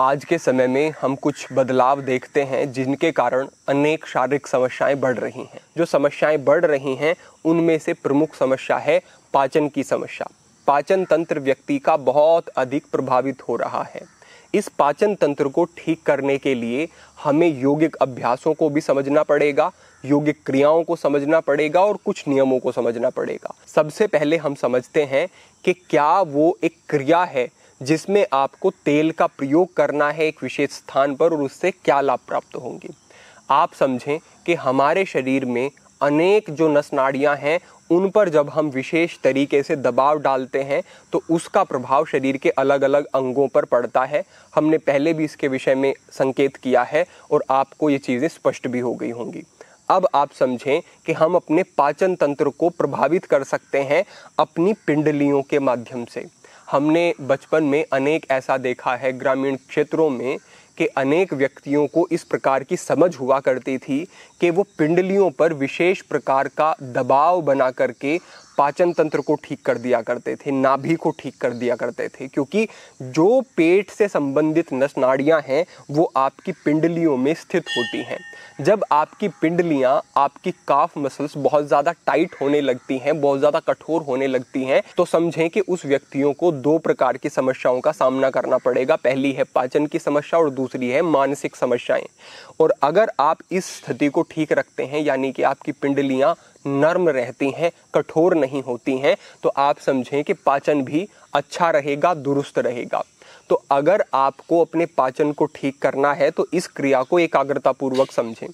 आज के समय में हम कुछ बदलाव देखते हैं जिनके कारण अनेक शारीरिक समस्याएं बढ़ रही हैं जो समस्याएं बढ़ रही हैं उनमें से प्रमुख समस्या है पाचन की समस्या पाचन तंत्र व्यक्ति का बहुत अधिक प्रभावित हो रहा है इस पाचन तंत्र को ठीक करने के लिए हमें योगिक अभ्यासों को भी समझना पड़ेगा योगिक क्रियाओं को समझना पड़ेगा और कुछ नियमों को समझना पड़ेगा सबसे पहले हम समझते हैं कि क्या वो एक क्रिया है जिसमें आपको तेल का प्रयोग करना है एक विशेष स्थान पर और उससे क्या लाभ प्राप्त होंगे आप समझें कि हमारे शरीर में अनेक जो नस नाड़ियाँ हैं उन पर जब हम विशेष तरीके से दबाव डालते हैं तो उसका प्रभाव शरीर के अलग अलग अंगों पर पड़ता है हमने पहले भी इसके विषय में संकेत किया है और आपको ये चीज़ें स्पष्ट भी हो गई होंगी अब आप समझें कि हम अपने पाचन तंत्र को प्रभावित कर सकते हैं अपनी पिंडलियों के माध्यम से हमने बचपन में अनेक ऐसा देखा है ग्रामीण क्षेत्रों में कि अनेक व्यक्तियों को इस प्रकार की समझ हुआ करती थी कि वो पिंडलियों पर विशेष प्रकार का दबाव बना करके पाचन तंत्र को ठीक कर दिया करते थे नाभि को ठीक कर दिया करते थे क्योंकि जो पेट से संबंधित नस नाड़ियाँ हैं वो आपकी पिंडलियों में स्थित होती हैं जब आपकी पिंडलियाँ आपकी काफ मसल्स बहुत ज़्यादा टाइट होने लगती हैं बहुत ज़्यादा कठोर होने लगती हैं तो समझें कि उस व्यक्तियों को दो प्रकार की समस्याओं का सामना करना पड़ेगा पहली है पाचन की समस्या और दूसरी है मानसिक समस्याएं और अगर आप इस स्थिति को ठीक रखते हैं यानी कि आपकी पिंडलियाँ नर्म रहती हैं कठोर नहीं होती हैं तो आप समझें कि पाचन भी अच्छा रहेगा दुरुस्त रहेगा तो अगर आपको अपने पाचन को ठीक करना है तो इस क्रिया को एकाग्रतापूर्वक समझें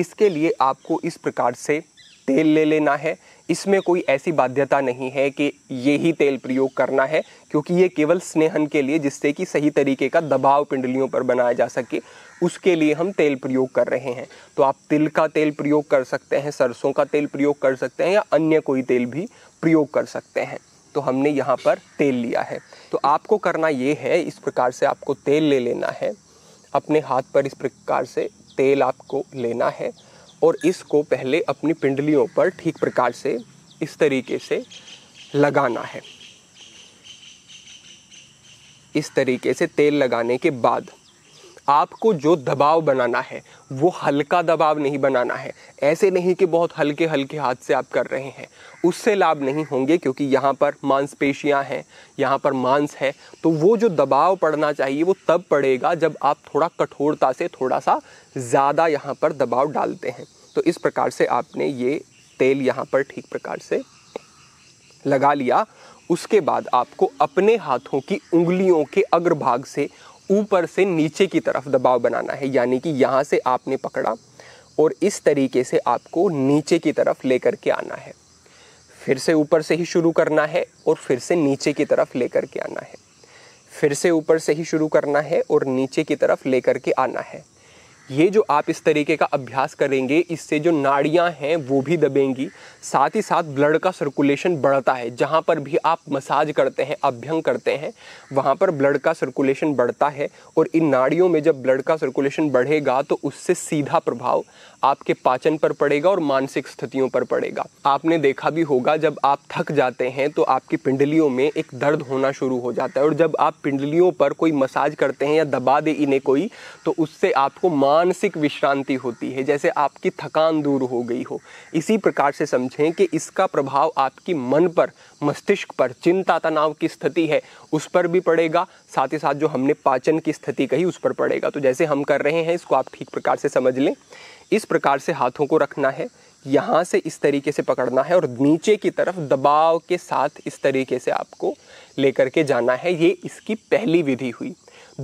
इसके लिए आपको इस प्रकार से तेल ले लेना है इसमें कोई ऐसी बाध्यता नहीं है कि ये ही तेल प्रयोग करना है क्योंकि ये केवल स्नेहन के लिए जिससे कि सही तरीके का दबाव पिंडलियों पर बनाया जा सके उसके लिए हम तेल प्रयोग कर रहे हैं तो आप तिल का तेल प्रयोग कर सकते हैं सरसों का तेल प्रयोग कर सकते हैं या अन्य कोई तेल भी प्रयोग कर सकते हैं तो हमने यहाँ पर तेल लिया है तो आपको करना ये है इस प्रकार से आपको तेल ले लेना है अपने हाथ पर इस प्रकार से तेल आपको लेना है और इसको पहले अपनी पिंडलियों पर ठीक प्रकार से इस तरीके से लगाना है इस तरीके से तेल लगाने के बाद आपको जो दबाव बनाना है वो हल्का दबाव नहीं बनाना है ऐसे नहीं कि बहुत हल्के हल्के हाथ से आप कर रहे हैं उससे लाभ नहीं होंगे क्योंकि यहाँ पर मांसपेशियाँ हैं यहाँ पर मांस है तो वो जो दबाव पड़ना चाहिए वो तब पड़ेगा जब आप थोड़ा कठोरता से थोड़ा सा ज़्यादा यहाँ पर दबाव डालते हैं तो इस प्रकार से आपने ये तेल यहाँ पर ठीक प्रकार से लगा लिया उसके बाद आपको अपने हाथों की उंगलियों के अग्रभाग से ऊपर से नीचे की तरफ दबाव बनाना है यानी कि यहाँ से आपने पकड़ा और इस तरीके से आपको नीचे की तरफ लेकर के आना है फिर से ऊपर से ही शुरू करना है और फिर से नीचे की तरफ लेकर के आना है फिर से ऊपर से ही शुरू करना है और नीचे की तरफ लेकर के आना है ये जो आप इस तरीके का अभ्यास करेंगे इससे जो नाड़ियाँ हैं वो भी दबेंगी साथ ही साथ ब्लड का सर्कुलेशन बढ़ता है जहाँ पर भी आप मसाज करते हैं अभ्यंग करते हैं वहाँ पर ब्लड का सर्कुलेशन बढ़ता है और इन नाड़ियों में जब ब्लड का सर्कुलेशन बढ़ेगा तो उससे सीधा प्रभाव आपके पाचन पर पड़ेगा और मानसिक स्थितियों पर पड़ेगा आपने देखा भी होगा जब आप थक जाते हैं तो आपकी पिंडलियों में एक दर्द होना शुरू हो जाता है और जब आप पिंडलियों पर कोई मसाज करते हैं या दबा दे इन्हें कोई तो उससे आपको मानसिक विश्रांति होती है जैसे आपकी थकान दूर हो गई हो इसी प्रकार से समझें कि इसका प्रभाव आपकी मन पर मस्तिष्क पर चिंता तनाव की स्थिति है उस पर भी पड़ेगा साथ ही साथ जो हमने पाचन की स्थिति कही उस पर पड़ेगा तो जैसे हम कर रहे हैं इसको आप ठीक प्रकार से समझ लें इस प्रकार से हाथों को रखना है यहाँ से इस तरीके से पकड़ना है और नीचे की तरफ दबाव के साथ इस तरीके से आपको लेकर के जाना है ये इसकी पहली विधि हुई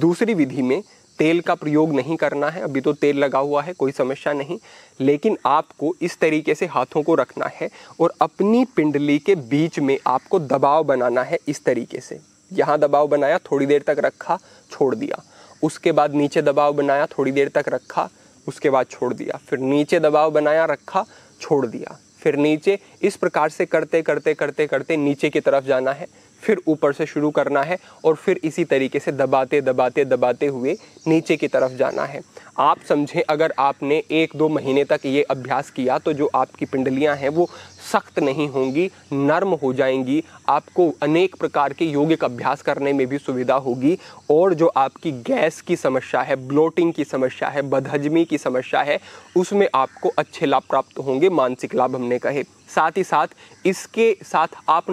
दूसरी विधि में तेल का प्रयोग नहीं करना है अभी तो तेल लगा हुआ है कोई समस्या नहीं लेकिन आपको इस तरीके से हाथों को रखना है और अपनी पिंडली के बीच में आपको दबाव बनाना है इस तरीके से यहाँ दबाव बनाया थोड़ी देर तक रखा छोड़ दिया उसके बाद नीचे दबाव बनाया थोड़ी देर तक रखा उसके बाद छोड़ दिया फिर नीचे दबाव बनाया रखा छोड़ दिया फिर नीचे इस प्रकार से करते करते करते करते नीचे की तरफ जाना है फिर ऊपर से शुरू करना है और फिर इसी तरीके से दबाते दबाते दबाते हुए नीचे की तरफ जाना है आप समझें अगर आपने एक दो महीने तक ये अभ्यास किया तो जो आपकी पिंडलियां हैं वो सख्त नहीं होंगी नर्म हो जाएंगी आपको अनेक प्रकार के योगिक अभ्यास करने में भी सुविधा होगी और जो आपकी गैस की समस्या है ब्लोटिंग की समस्या है बदहजमी की समस्या है उसमें आपको अच्छे लाभ प्राप्त होंगे मानसिक लाभ हमने कहे साथ ही साथ इसके साथ आप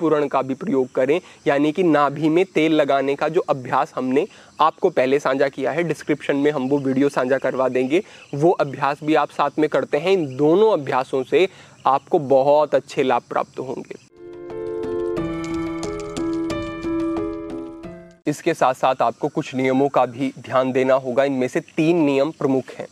पूरण का भी प्रयोग करें यानी कि नाभि में तेल लगाने का जो अभ्यास हमने आपको पहले साझा किया है डिस्क्रिप्शन में हम वो वीडियो साझा करवा देंगे वो अभ्यास भी आप साथ में करते हैं इन दोनों अभ्यासों से आपको बहुत अच्छे लाभ प्राप्त होंगे इसके साथ साथ आपको कुछ नियमों का भी ध्यान देना होगा इनमें से तीन नियम प्रमुख हैं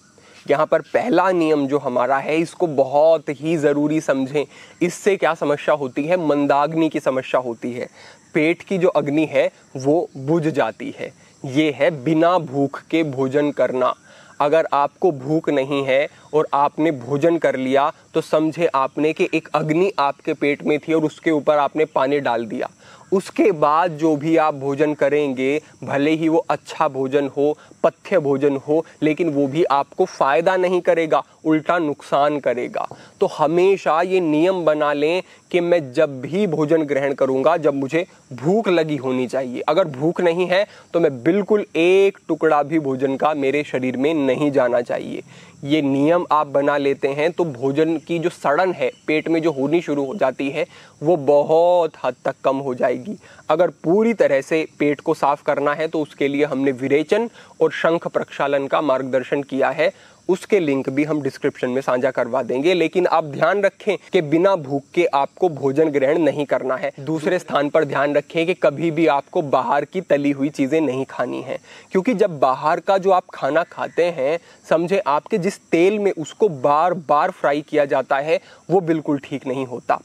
यहाँ पर पहला नियम जो हमारा है इसको बहुत ही ज़रूरी समझें इससे क्या समस्या होती है मंदाग्नि की समस्या होती है पेट की जो अग्नि है वो बुझ जाती है ये है बिना भूख के भोजन करना अगर आपको भूख नहीं है और आपने भोजन कर लिया तो समझे आपने कि एक अग्नि आपके पेट में थी और उसके ऊपर आपने पानी डाल दिया उसके बाद जो भी आप भोजन करेंगे भले ही वो अच्छा भोजन हो पथ्य भोजन हो लेकिन वो भी आपको फ़ायदा नहीं करेगा उल्टा नुकसान करेगा तो हमेशा ये नियम बना लें कि मैं जब भी भोजन ग्रहण करूंगा जब मुझे भूख लगी होनी चाहिए अगर भूख नहीं है तो मैं बिल्कुल एक टुकड़ा भी भोजन का मेरे शरीर में नहीं जाना चाहिए ये नियम आप बना लेते हैं तो भोजन की जो सड़न है पेट में जो होनी शुरू हो जाती है वो बहुत हद तक कम हो जाएगी अगर पूरी तरह से पेट को साफ करना है तो उसके लिए हमने विरेचन और शंख प्रक्षालन का मार्गदर्शन किया है उसके लिंक भी हम डिस्क्रिप्शन में साझा करवा देंगे लेकिन आप ध्यान रखें कि बिना भूख के आपको भोजन ग्रहण नहीं करना है दूसरे स्थान पर ध्यान रखें कि कभी भी आपको बाहर की तली हुई चीज़ें नहीं खानी है क्योंकि जब बाहर का जो आप खाना खाते हैं समझे आपके जिस तेल में उसको बार बार फ्राई किया जाता है वो बिल्कुल ठीक नहीं होता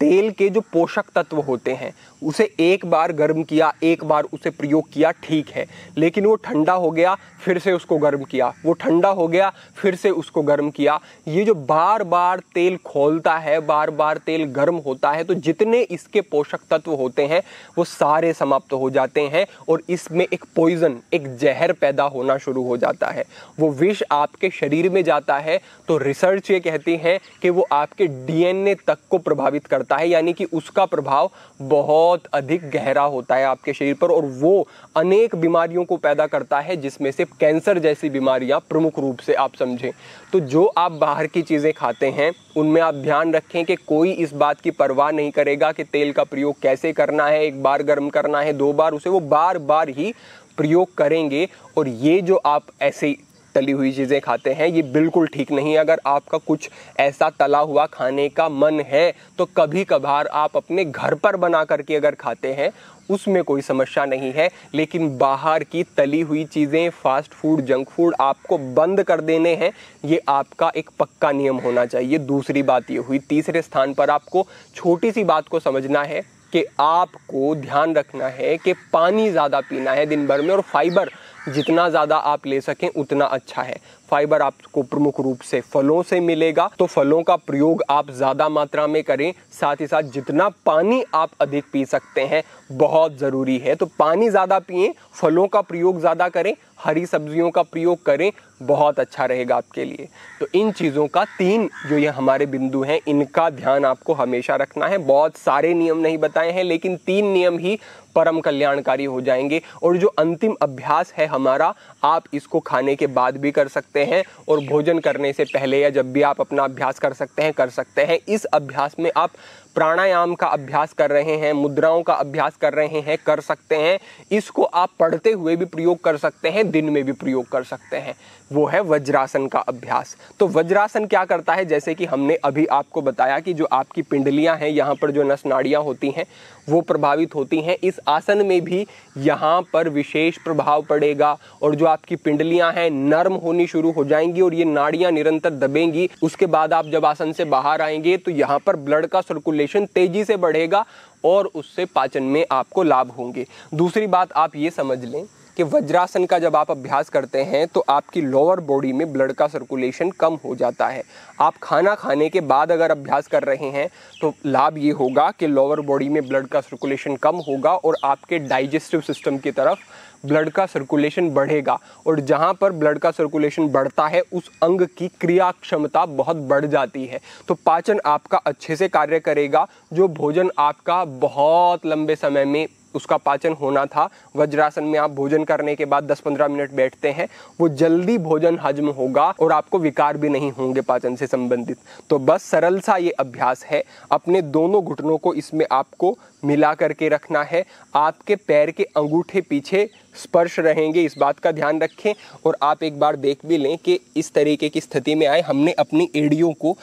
तेल के जो पोषक तत्व होते हैं उसे एक बार गर्म किया एक बार उसे प्रयोग किया ठीक है लेकिन वो ठंडा हो गया फिर से उसको गर्म किया वो ठंडा हो गया फिर से उसको गर्म किया ये जो बार बार तेल खोलता है बार बार तेल गर्म होता है तो जितने इसके पोषक तत्व होते हैं वो सारे समाप्त हो जाते हैं और इसमें एक पॉइजन एक जहर पैदा होना शुरू हो जाता है वो विष आपके शरीर में जाता है तो रिसर्च ये कहती है कि वो आपके डीएनए तक को प्रभावित करता करता है यानी कि उसका प्रभाव बहुत अधिक गहरा होता है आपके शरीर पर और वो अनेक बीमारियों को पैदा करता है जिसमें से कैंसर जैसी बीमारियां प्रमुख रूप से आप समझें तो जो आप बाहर की चीज़ें खाते हैं उनमें आप ध्यान रखें कि कोई इस बात की परवाह नहीं करेगा कि तेल का प्रयोग कैसे करना है एक बार गर्म करना है दो बार उसे वो बार बार ही प्रयोग करेंगे और ये जो आप ऐसे तली हुई चीज़ें खाते हैं ये बिल्कुल ठीक नहीं है अगर आपका कुछ ऐसा तला हुआ खाने का मन है तो कभी कभार आप अपने घर पर बना करके अगर खाते हैं उसमें कोई समस्या नहीं है लेकिन बाहर की तली हुई चीज़ें फास्ट फूड जंक फूड आपको बंद कर देने हैं ये आपका एक पक्का नियम होना चाहिए दूसरी बात ये हुई तीसरे स्थान पर आपको छोटी सी बात को समझना है कि आपको ध्यान रखना है कि पानी ज़्यादा पीना है दिन भर में और फाइबर जितना ज़्यादा आप ले सकें उतना अच्छा है फाइबर आपको प्रमुख रूप से फलों से मिलेगा तो फलों का प्रयोग आप ज़्यादा मात्रा में करें साथ ही साथ जितना पानी आप अधिक पी सकते हैं बहुत ज़रूरी है तो पानी ज़्यादा पिए फलों का प्रयोग ज़्यादा करें हरी सब्जियों का प्रयोग करें बहुत अच्छा रहेगा आपके लिए तो इन चीज़ों का तीन जो ये हमारे बिंदु हैं इनका ध्यान आपको हमेशा रखना है बहुत सारे नियम नहीं बताए हैं लेकिन तीन नियम ही परम कल्याणकारी हो जाएंगे और जो अंतिम अभ्यास है हमारा आप इसको खाने के बाद भी कर सकते हैं और भोजन करने से पहले या जब भी आप अपना अभ्यास कर सकते हैं कर सकते हैं इस अभ्यास में आप प्राणायाम का अभ्यास कर रहे हैं मुद्राओं का अभ्यास कर रहे हैं कर सकते हैं इसको आप पढ़ते हुए भी प्रयोग कर सकते हैं दिन में भी प्रयोग कर सकते हैं वो है वज्रासन का अभ्यास तो वज्रासन क्या करता है जैसे कि हमने अभी आपको बताया कि जो आपकी पिंडलियां हैं यहाँ पर जो नस नाड़ियाँ होती हैं वो प्रभावित होती हैं इस आसन में भी यहाँ पर विशेष प्रभाव पड़ेगा और जो आपकी पिंडलियां हैं नर्म होनी शुरू हो जाएंगी और ये नाड़ियाँ निरंतर दबेंगी उसके बाद आप जब आसन से बाहर आएंगे तो यहाँ पर ब्लड का सर्कुलेशन डाइजेशन तेज़ी से बढ़ेगा और उससे पाचन में आपको लाभ होंगे दूसरी बात आप ये समझ लें कि वज्रासन का जब आप अभ्यास करते हैं तो आपकी लोअर बॉडी में ब्लड का सर्कुलेशन कम हो जाता है आप खाना खाने के बाद अगर अभ्यास कर रहे हैं तो लाभ ये होगा कि लोअर बॉडी में ब्लड का सर्कुलेशन कम होगा और आपके डाइजेस्टिव सिस्टम की तरफ ब्लड का सर्कुलेशन बढ़ेगा और जहाँ पर ब्लड का सर्कुलेशन बढ़ता है उस अंग की क्रिया क्षमता बहुत बढ़ जाती है तो पाचन आपका अच्छे से कार्य करेगा जो भोजन आपका बहुत लंबे समय में उसका पाचन होना था वज्रासन में आप भोजन करने के बाद 10-15 मिनट बैठते हैं वो जल्दी भोजन हजम होगा और आपको विकार भी नहीं होंगे पाचन से संबंधित तो बस सरल सा ये अभ्यास है अपने दोनों घुटनों को इसमें आपको मिला करके रखना है आपके पैर के अंगूठे पीछे स्पर्श रहेंगे इस बात का ध्यान रखें और आप एक बार देख भी लें कि इस तरीके की स्थिति में आए हमने अपनी एड़ियों को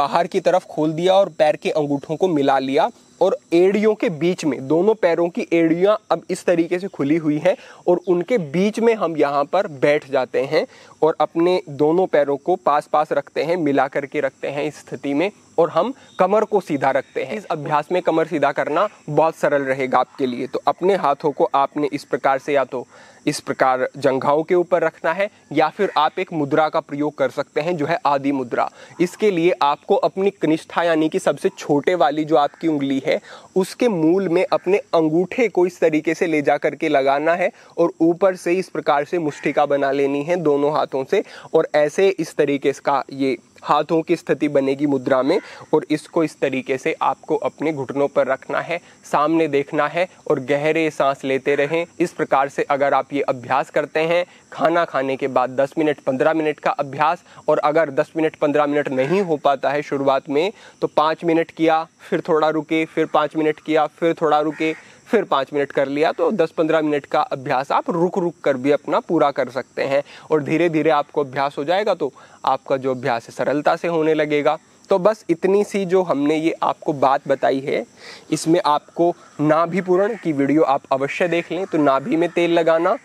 बाहर की तरफ खोल दिया और पैर के अंगूठों को मिला लिया और एड़ियों के बीच में दोनों पैरों की एड़ियाँ अब इस तरीके से खुली हुई हैं और उनके बीच में हम यहाँ पर बैठ जाते हैं और अपने दोनों पैरों को पास पास रखते हैं मिला करके रखते हैं इस स्थिति में और हम कमर को सीधा रखते हैं इस अभ्यास में कमर सीधा करना बहुत सरल रहेगा आपके लिए तो अपने हाथों को आपने इस प्रकार से या तो इस प्रकार जंघाओं के ऊपर रखना है या फिर आप एक मुद्रा का प्रयोग कर सकते हैं जो है आदि मुद्रा इसके लिए आपको अपनी कनिष्ठा यानी कि सबसे छोटे वाली जो आपकी उंगली है उसके मूल में अपने अंगूठे को इस तरीके से ले जा करके लगाना है और ऊपर से इस प्रकार से मुष्टिका बना लेनी है दोनों हाथों से और ऐसे इस तरीके का ये हाथों की स्थिति बनेगी मुद्रा में और इसको इस तरीके से आपको अपने घुटनों पर रखना है सामने देखना है और गहरे सांस लेते रहें इस प्रकार से अगर आप ये अभ्यास करते हैं खाना खाने के बाद 10 मिनट 15 मिनट का अभ्यास और अगर 10 मिनट 15 मिनट नहीं हो पाता है शुरुआत में तो पाँच मिनट किया फिर थोड़ा रुके फिर पाँच मिनट किया फिर थोड़ा रुके फिर पाँच मिनट कर लिया तो दस पंद्रह मिनट का अभ्यास आप रुक रुक कर भी अपना पूरा कर सकते हैं और धीरे धीरे आपको अभ्यास हो जाएगा तो आपका जो अभ्यास है सरलता से होने लगेगा तो बस इतनी सी जो हमने ये आपको बात बताई है इसमें आपको ना भी पूर्ण की वीडियो आप अवश्य देख लें तो ना भी में तेल लगाना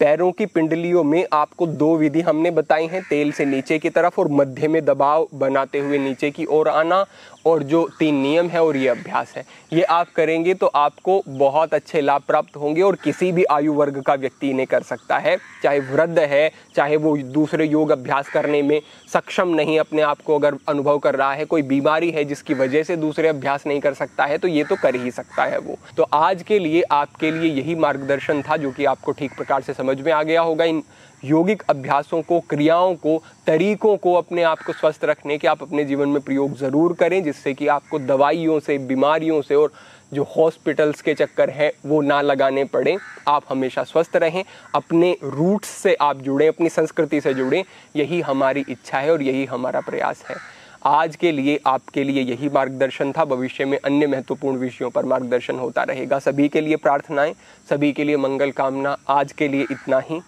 पैरों की पिंडलियों में आपको दो विधि हमने बताई हैं तेल से नीचे की तरफ और मध्य में दबाव बनाते हुए नीचे की ओर आना और जो तीन नियम है और ये अभ्यास है ये आप करेंगे तो आपको बहुत अच्छे लाभ प्राप्त होंगे और किसी भी आयु वर्ग का व्यक्ति इन्हें कर सकता है चाहे वृद्ध है चाहे वो दूसरे योग अभ्यास करने में सक्षम नहीं अपने आप को अगर अनुभव कर रहा है कोई बीमारी है जिसकी वजह से दूसरे अभ्यास नहीं कर सकता है तो ये तो कर ही सकता है वो तो आज के लिए आपके लिए यही मार्गदर्शन था जो कि आपको ठीक प्रकार से समझ में आ गया होगा इन योगिक अभ्यासों को क्रियाओं को तरीकों को अपने आप को स्वस्थ रखने के आप अपने जीवन में प्रयोग ज़रूर करें जिससे कि आपको दवाइयों से बीमारियों से और जो हॉस्पिटल्स के चक्कर हैं वो ना लगाने पड़े आप हमेशा स्वस्थ रहें अपने रूट्स से आप जुड़ें अपनी संस्कृति से जुड़ें यही हमारी इच्छा है और यही हमारा प्रयास है आज के लिए आपके लिए यही मार्गदर्शन था भविष्य में अन्य महत्वपूर्ण विषयों पर मार्गदर्शन होता रहेगा सभी के लिए प्रार्थनाएं सभी के लिए मंगल कामना आज के लिए इतना ही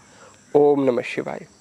ओम नमः शिवाय